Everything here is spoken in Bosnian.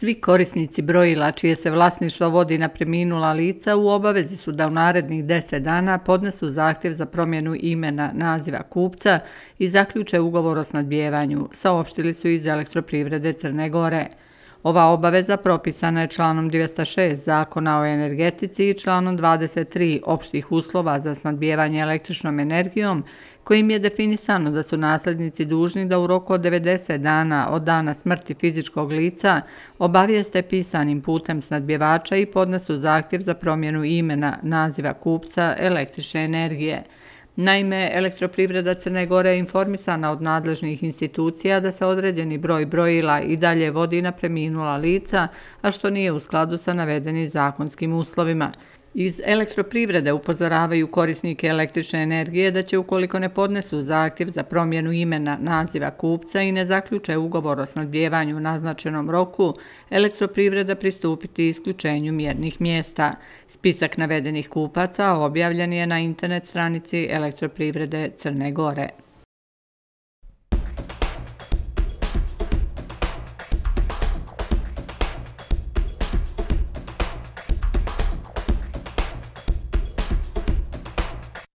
Svi korisnici brojila čije se vlasništvo vodi na preminula lica u obavezi su da u narednih 10 dana podnesu zahtjev za promjenu imena naziva kupca i zaključe ugovor o snadbijevanju, saopštili su iz elektroprivrede Crne Gore. Ova obaveza propisana je članom 206 Zakona o energetici i članom 23 opštih uslova za snadbijevanje električnom energijom, kojim je definisano da su naslednici dužni da u roku od 90 dana od dana smrti fizičkog lica obavijeste pisanim putem snadbjevača i podnesu zahtjev za promjenu imena naziva kupca električne energije – Naime, elektroprivreda Crne Gore je informisana od nadležnih institucija da se određeni broj brojila i dalje vodi na preminula lica, a što nije u skladu sa navedenim zakonskim uslovima. Iz elektroprivrede upozoravaju korisnike električne energije da će ukoliko ne podnesu zahtjev za promjenu imena naziva kupca i ne zaključe ugovor o snadbjevanju u naznačenom roku, elektroprivreda pristupiti isključenju mjernih mjesta. Spisak navedenih kupaca objavljen je na internet stranici elektroprivrede Crne Gore.